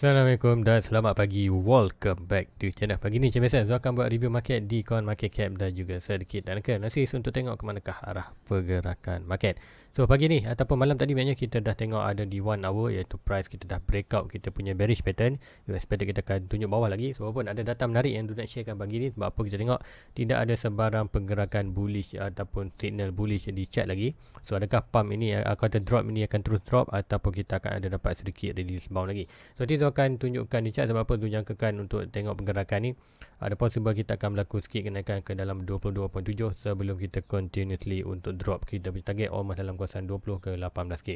Assalamualaikum dan selamat pagi. Welcome back to channel. Pagi ni macam biasa, saya akan buat review market di Coin Market Cap dan juga sedikit dan ke analisis untuk tengok ke manakah arah pergerakan market. So pagi ni ataupun malam tadi maknanya kita dah tengok ada di one hour iaitu price kita dah breakout kita punya bearish pattern. US pattern kita akan tunjuk bawah lagi. Sebab pun ada data menarik yang Dunat sharekan pagi ni sebab apa kita tengok tidak ada sebarang pergerakan bullish ataupun signal bullish di chart lagi. So adakah pump ini eh, akan drop ini akan terus drop ataupun kita akan ada dapat sedikit reduce bound lagi. So akan tunjukkan di chart sebab apa tu jangkakan untuk tengok pergerakan ni. Ada possible kita akan berlaku sikit kenaikan ke dalam 22.7 sebelum kita continuously untuk drop kita punya target almost dalam kawasan 20 ke 18k.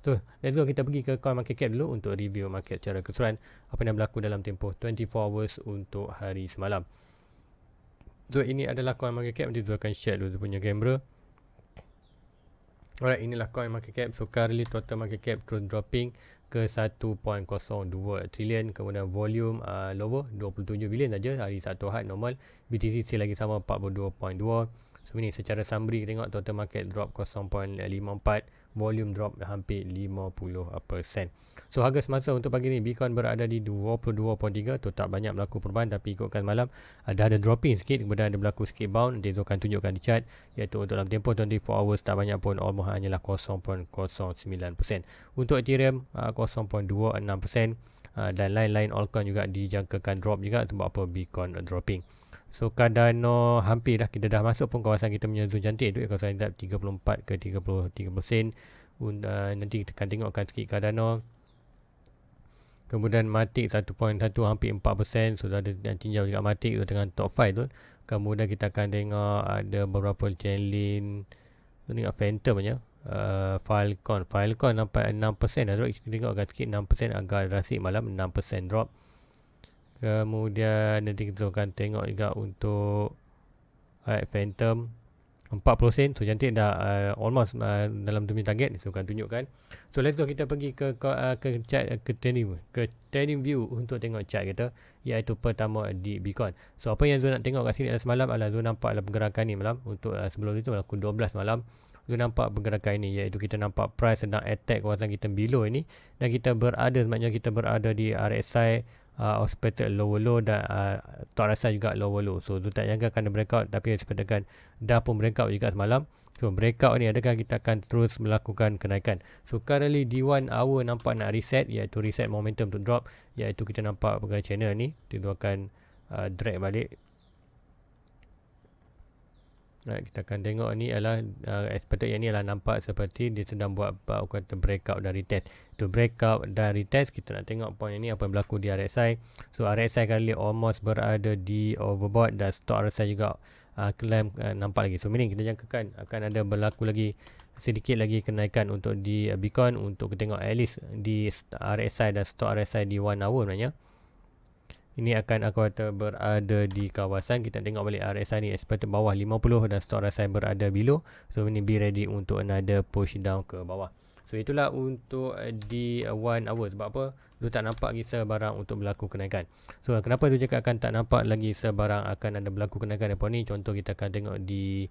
So let's go kita pergi ke coin market cap dulu untuk review market secara keseluruhan apa yang berlaku dalam tempoh 24 hours untuk hari semalam. So ini adalah coin market cap nanti tu akan share dulu tu punya kamera. Alright, inilah coin market cap. So currently total market cap terus dropping ke 1.02 trilion kemudian volume uh, lower 27 bilion saja hari satu Ahad normal BTC still lagi sama 42.2 so ini secara summary tengok total market drop 0.54 volume drop hampir 50%. So harga semasa untuk pagi ni Bitcoin berada di 22.3 tu tak banyak berlaku perubahan tapi ikutkan malam ada ada dropping sikit kemudian ada berlaku sikit bound nanti tu akan tunjukkan di chart iaitu untuk dalam tempoh 24 hours tak banyak pun almost hanyalah 0.09%. Untuk Ethereum 0.26% ah, ah, dan lain-lain altcoin juga dijangkakan drop juga sebab apa Bitcoin dropping. So Kadano hampir dah kita dah masuk pun kawasan kita punya zon cantik tu kawasan dekat 34 ke 30 30 sen. Und, uh, nanti kita akan tengokkan sikit Kadano. Kemudian Matic 1.1 hampir 4% sudah so, ada tinjau juga Matic tu dengan top 5 tu. Kemudian kita akan tengok ada beberapa Chainlink tu tengok Phantom ya. Uh, Filecon Falcon nampak 6% dah drop. Kita tengok agak sikit 6% agak rasik malam 6% drop. Kemudian nanti kita akan tengok juga untuk Alright eh, Phantom 40 sen so cantik dah uh, almost uh, dalam tu punya target so akan tunjukkan so let's go kita pergi ke ke, uh, ke chat ke trading ke trading view untuk tengok chart kita iaitu pertama di Bitcoin so apa yang Zul nak tengok kat sini adalah semalam adalah Zul nampak adalah pergerakan ni malam untuk uh, sebelum itu malam 12 malam Zul nampak pergerakan ini iaitu kita nampak price sedang attack kawasan kita below ini dan kita berada sebabnya kita berada di RSI uh, expected lower low dan uh, tak rasa juga lower low so tu tak jangka kena breakout tapi sepertikan dah pun breakout juga semalam so breakout ni adakah kita akan terus melakukan kenaikan so currently di 1 hour nampak nak reset iaitu reset momentum to drop iaitu kita nampak pergerakan channel ni tentu akan uh, drag balik Right, kita akan tengok ni adalah uh, expected yang ni adalah nampak seperti dia sedang buat uh, kata breakout dari test. To breakout dari test kita nak tengok point ini apa yang berlaku di RSI. So RSI kali almost berada di overbought dan stock RSI juga uh, claim uh, nampak lagi. So mungkin kita jangkakan akan ada berlaku lagi sedikit lagi kenaikan untuk di uh, Bitcoin untuk kita tengok at least di RSI dan stock RSI di 1 hour maknanya ini akan aku kata berada di kawasan kita tengok balik RSI ni expected eh, bawah 50 dan stock RSI berada below so ini be ready untuk another push down ke bawah so itulah untuk di one hour sebab apa tu tak nampak lagi sebarang untuk berlaku kenaikan so kenapa tu cakap akan tak nampak lagi sebarang akan ada berlaku kenaikan depan ni contoh kita akan tengok di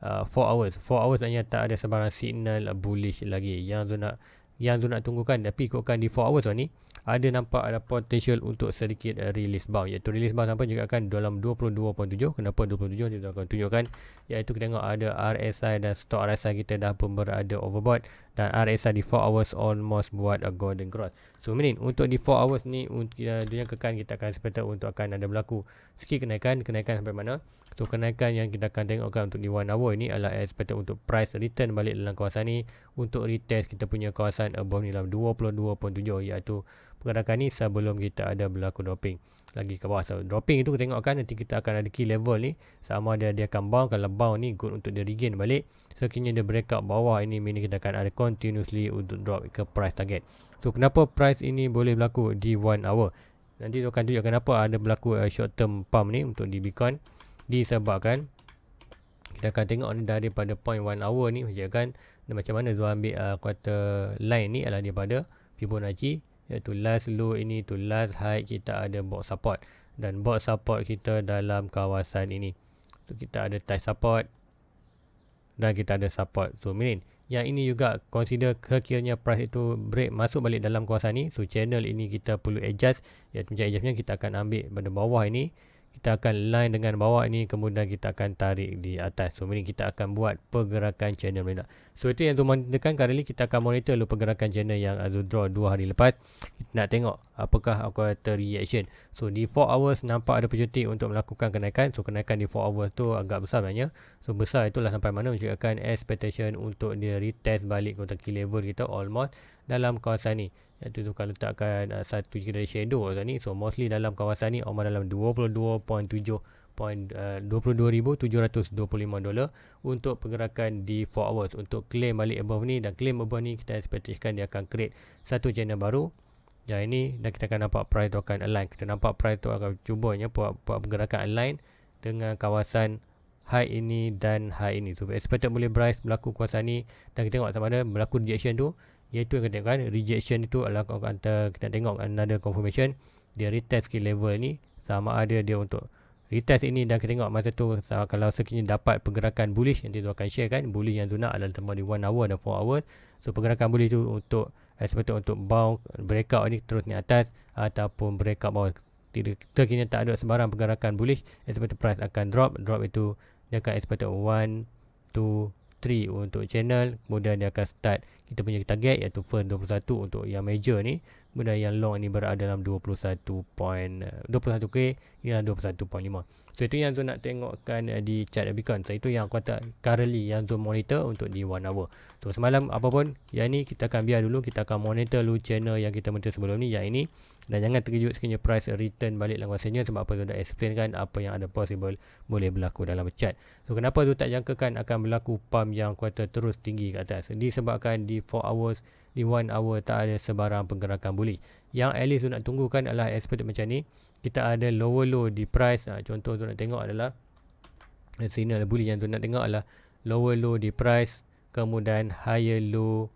4 uh, hours 4 hours maknanya tak ada sebarang signal bullish lagi yang tu nak yang tu nak tunggukan tapi ikutkan di 4 hours lah ni ada nampak ada potential untuk sedikit uh, release bound iaitu release bound nampak juga akan dalam 22.7 kenapa 27 kita akan tunjukkan iaitu kita tengok ada RSI dan stock RSI kita dah pun berada overbought dan RSI di 4 hours almost buat a golden cross. So minit untuk di 4 hours ni uh, dunia kekan kita akan sepatutnya untuk akan ada berlaku sikit kenaikan, kenaikan sampai mana? Tu kenaikan yang kita akan tengokkan untuk di 1 hour ni adalah expected eh, untuk price return balik dalam kawasan ni untuk retest kita punya kawasan above ni dalam 22.7 iaitu pergerakan ni sebelum kita ada berlaku doping lagi ke bawah. So, dropping itu kita tengok kan nanti kita akan ada key level ni. Sama ada dia akan bound. Kalau bound ni good untuk dia regain balik. So kini dia breakout bawah ini. Mini kita akan ada continuously untuk drop ke price target. So kenapa price ini boleh berlaku di 1 hour. Nanti tu akan tunjukkan kenapa ada berlaku uh, short term pump ni untuk di Bitcoin. Disebabkan kita akan tengok ni daripada point 1 hour ni. Macam kan macam mana Zul ambil uh, quarter line ni adalah daripada Fibonacci iaitu ya, last low ini to last high kita ada box support dan box support kita dalam kawasan ini tu kita ada touch support dan kita ada support so mean yang ini juga consider kekiranya price itu break masuk balik dalam kawasan ini so channel ini kita perlu adjust iaitu macam adjustnya kita akan ambil pada bawah ini kita akan line dengan bawah ini kemudian kita akan tarik di atas so ini kita akan buat pergerakan channel mainak so itu yang Zuman tekan kali ni kita akan monitor lu pergerakan channel yang Azul draw dua hari lepas kita nak tengok apakah aku ada reaction so di four hours nampak ada pejotik untuk melakukan kenaikan so kenaikan di four hours tu agak besar banyak. so besar itulah sampai mana menceritakan expectation untuk dia retest balik kota key level kita almost dalam kawasan ni iaitu tukar letakkan uh, satu jika dari shadow kat ni so mostly dalam kawasan ni Omar dalam 22.7 22,725 dolar untuk pergerakan di 4 hours untuk claim balik above ni dan claim above ni kita expectikan dia akan create satu channel baru yang ini dan kita akan nampak price tu akan align kita nampak price tu akan cubanya buat, buat pergerakan align dengan kawasan high ini dan high ini so expected boleh price berlaku kawasan ni dan kita tengok sama ada berlaku rejection tu iaitu yang katakan rejection itu adalah kau kata kita tengok another confirmation dia retest ke level ni sama ada dia untuk retest ini dan kita tengok masa tu kalau sekiranya dapat pergerakan bullish nanti tu akan share kan bullish yang tu nak adalah tempat di 1 hour dan 4 hour so pergerakan bullish tu untuk eh, sepatutnya untuk bound breakout ni terus ni atas ataupun breakout bawah tidak terkini tak ada sebarang pergerakan bullish expected eh, price akan drop drop itu dia akan expected 1 2 3 untuk channel kemudian dia akan start kita punya target iaitu fern 21 untuk yang major ni benda yang long ni berada dalam 21.21k ini adalah 21.5 so itu yang tu nak tengokkan eh, di chart Bitcoin so itu yang aku tak currently yang tu monitor untuk di one hour so semalam apa pun yang ni kita akan biar dulu kita akan monitor dulu channel yang kita monitor sebelum ni yang ini dan jangan terkejut sekiranya price return balik dalam kuasanya sebab apa tu dah explain kan apa yang ada possible boleh berlaku dalam chart so kenapa tu tak jangkakan akan berlaku pump yang kuota terus tinggi ke atas disebabkan di 4 hours di one hour tak ada sebarang pergerakan bullish. Yang at least tu nak tunggukan adalah expert macam ni. Kita ada lower low di price. Ha, contoh tu nak tengok adalah signal bullish yang tu nak tengok adalah lower low di price kemudian higher low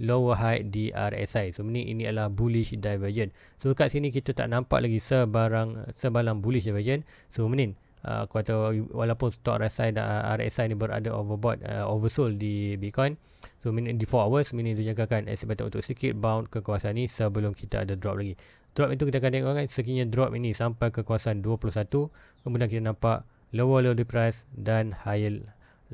lower high di RSI. So ini, ini adalah bullish divergence. So kat sini kita tak nampak lagi sebarang sebalang bullish divergence. So menin Uh, aku kata walaupun stock RSI dan RSI ni berada overbought uh, oversold di Bitcoin so meaning di 4 hours meaning dia jangkakan asset patut untuk sikit bound ke kawasan ni sebelum kita ada drop lagi drop itu kita akan tengok kan sekiranya drop ini sampai ke kawasan 21 kemudian kita nampak lower low di price dan higher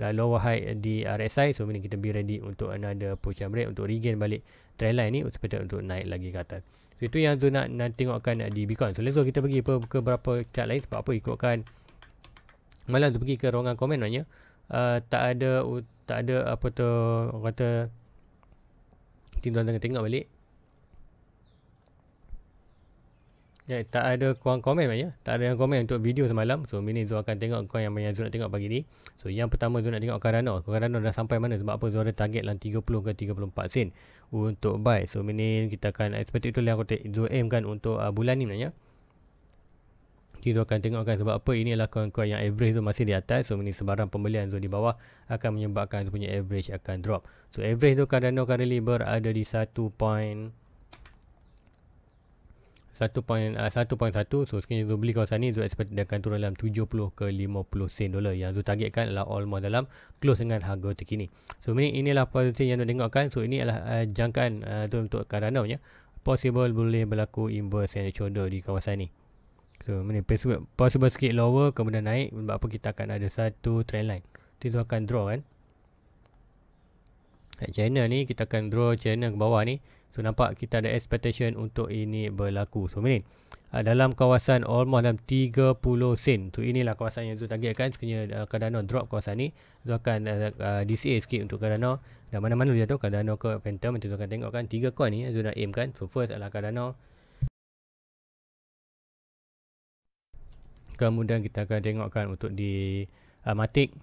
uh, lower high di RSI so meaning kita be ready untuk ada push and break untuk regain balik trend line ni untuk patut untuk naik lagi ke atas so itu yang tu nak, nak tengokkan uh, di Bitcoin so let's go kita pergi ke beberapa chart lain sebab apa ikutkan malam tu pergi ke ruangan komen maknanya uh, tak ada uh, tak ada apa tu kata tinggal tengah tengok balik Ya, tak ada kurang komen maknanya. Tak ada yang komen untuk video semalam. So, mini Zul akan tengok kau yang banyak Zul nak tengok pagi ni. So, yang pertama Zul nak tengok Cardano. Cardano dah sampai mana sebab apa Zul ada target dalam 30 ke 34 sen untuk buy. So, mini kita akan seperti itu yang aku Zul aim kan untuk uh, bulan ni maknanya nanti Zul akan tengokkan sebab apa ini adalah kawan-kawan yang average tu masih di atas so ini sebarang pembelian Zul di bawah akan menyebabkan punya average akan drop so average tu Cardano currently berada di 1.1.1 uh, ah, so sekiranya Zul beli kawasan ni Zul expect dia akan turun dalam 70 ke 50 sen dolar yang Zul targetkan adalah all almost dalam close dengan harga terkini so ini inilah posisi yang Zul tengokkan so ini adalah uh, jangkaan uh, ah, Zul untuk Cardano ya possible boleh berlaku inverse yang dicoda di kawasan ni. So mana possible sikit lower kemudian naik sebab apa kita akan ada satu trend line. Kita tu akan draw kan. Kat channel ni kita akan draw channel ke bawah ni. So nampak kita ada expectation untuk ini berlaku. So mana ah, dalam kawasan almost dalam 30 sen. So inilah kawasan yang tu target kan sekiranya uh, ah, Cardano drop kawasan ni. Tu akan uh, uh, DCA sikit untuk Cardano. Dan mana-mana dia tu Cardano ke Phantom. Kita akan tengok kan 3 coin ni Zona aim kan. So first adalah Cardano. Cardano. kemudian kita akan tengokkan untuk di uh, matik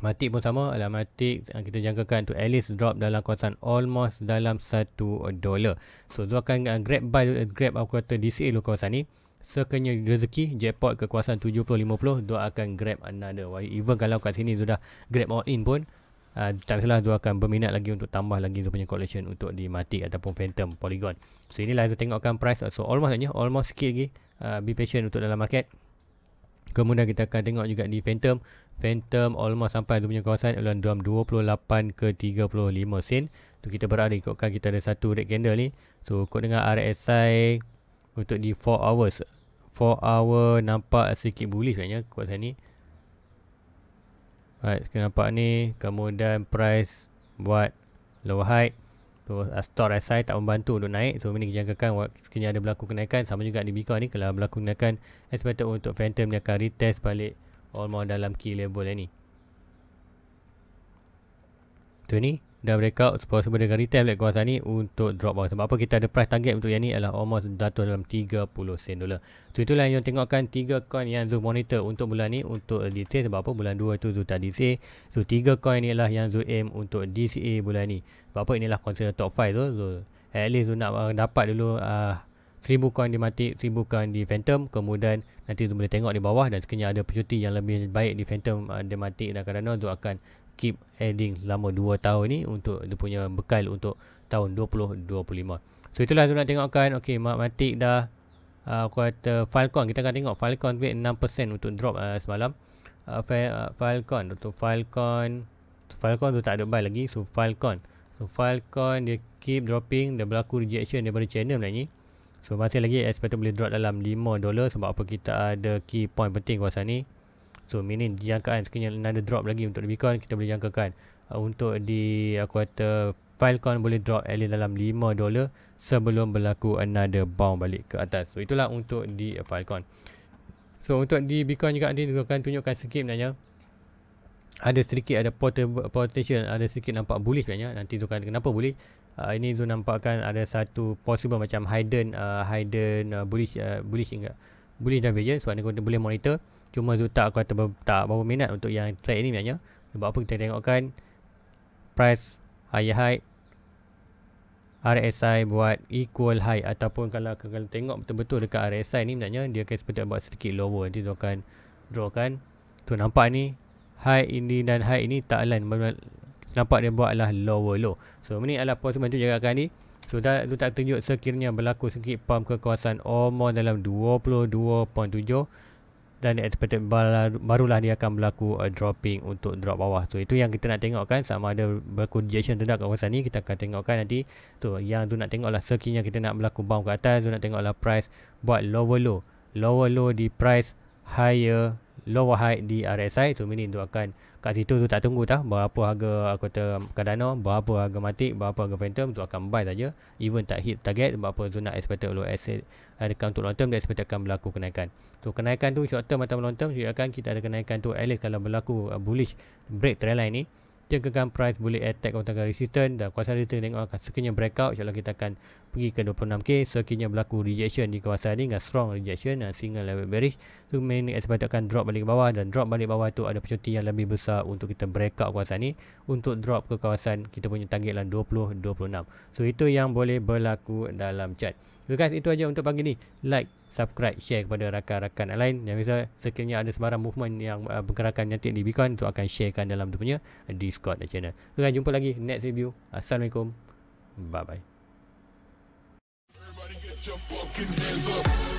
matik pun sama lah matik uh, kita jangkakan to at least drop dalam kawasan almost dalam 1 dollar. so dia akan uh, grab buy uh, grab aku kata DCA lo kawasan ni sekenya rezeki jackpot kekuasaan 70-50 dia akan grab another even kalau kat sini sudah grab all in pun uh, tak salah tu akan berminat lagi untuk tambah lagi tu punya collection untuk di Matic ataupun Phantom Polygon. So inilah tu tengokkan price. So almost saja, almost sikit lagi. Uh, be patient untuk dalam market. Kemudian kita akan tengok juga di Phantom. Phantom almost sampai tu punya kawasan dalam 28 ke 35 sen. Tu kita berada ikutkan kita ada satu red candle ni. So ikut dengan RSI untuk di 4 hours. 4 hour nampak sedikit bullish sebenarnya kawasan ni. Alright, sekarang nampak ni kemudian price buat low high so, store as high tak membantu untuk naik so ini dijangkakan sekiranya ada berlaku kenaikan sama juga di Bitcoin ni kalau berlaku kenaikan expected untuk Phantom dia akan retest balik all more dalam key label ni tu ni dan breakout possible dengan retail dekat kuasa ni untuk drop bawah sebab apa kita ada price target untuk yang ni adalah almost jatuh dalam 30 sen dolar so itulah yang tengokkan tiga coin yang Zul monitor untuk bulan ni untuk DCA sebab apa bulan 2 tu Zul tak DCA so tiga coin ni lah yang Zul aim untuk DCA bulan ni sebab apa inilah consider top 5 tu so at least Zul nak uh, dapat dulu uh, 1000 coin di Matic, 1000 coin di Phantom kemudian nanti tu boleh tengok di bawah dan sekiranya ada percuti yang lebih baik di Phantom uh, di Matic dan Cardano tu akan keep adding selama 2 tahun ni untuk dia punya bekal untuk tahun 2025. So itulah tu nak tengokkan. Okey, matematik dah uh, kuota Falcon. Kita akan tengok Falcon ambil 6% untuk drop uh, semalam. Uh, uh, Falcon, untuk Falcon. Falcon tu tak ada buy lagi. So Falcon. So Falcon dia keep dropping. Dia berlaku rejection daripada channel lah ni. So masih lagi expected boleh drop dalam 5 dolar sebab apa kita ada key point penting kuasa ni. So meaning dijangkaan sekiranya ada drop lagi untuk di Bitcoin kita boleh jangkakan uh, untuk di aku kata Filecoin boleh drop at least dalam 5 dolar sebelum berlaku another bounce balik ke atas. So itulah untuk di uh, Filecoin. So untuk di Bitcoin juga nanti juga akan tunjukkan skip nanya. Ada sedikit ada potential ada sedikit nampak bullish banyak. Nanti tu kan kenapa bullish? Uh, ini tu nampakkan ada satu possible macam hidden uh, hidden uh, bullish uh, bullish ingat. Bullish dan bearish so anda boleh monitor cuma Zuta aku kata ber, tak berapa minat untuk yang trade ni nanya, sebab apa kita tengokkan price high high RSI buat equal high ataupun kalau kalau tengok betul-betul dekat RSI ni nanya dia akan seperti buat sedikit lower nanti tu akan draw kan tu nampak ni high ini dan high ini tak align nampak dia buatlah lower low so ini adalah posisi maju jaga kan ni so dah tu tak tunjuk sekiranya berlaku sedikit pump kekuasaan omo dalam 22.7 dan expected barulah dia akan berlaku uh, dropping untuk drop bawah tu. Itu yang kita nak tengok kan sama ada berlaku rejection tidak kat kawasan ni kita akan tengok kan nanti. Tu yang tu nak tengoklah sekiranya kita nak berlaku bounce ke atas tu nak tengoklah price buat lower low. Lower low di price higher low high di RSI so mini tu akan kat situ tu tak tunggu tah berapa harga kota Cardano berapa harga Matic berapa harga Phantom tu akan buy saja even tak hit target sebab apa tu nak expected low asset ada account untuk long term dia expected akan berlaku kenaikan so kenaikan tu short term atau long term dia akan kita ada kenaikan tu at least kalau berlaku uh, bullish break trend line ni jangkakan price boleh attack kawasan resistance dan kawasan resistance tengok akan ah, sekiranya breakout insyaAllah kita akan pergi ke 26k sekiranya berlaku rejection di kawasan ini, dengan strong rejection ah, dan single level bearish so main expect akan drop balik ke bawah dan drop balik bawah tu ada percuti yang lebih besar untuk kita breakout kawasan ini untuk drop ke kawasan kita punya target lah 20-26 so itu yang boleh berlaku dalam chart Terima kasih itu aja untuk pagi ni. Like, subscribe, share kepada rakan-rakan lain. Yang misalnya sekiranya ada sebarang movement yang uh, pergerakan nanti di Bitcoin itu akan sharekan dalam tu punya Discord channel. Terima kasih jumpa lagi next review. Assalamualaikum. Bye bye.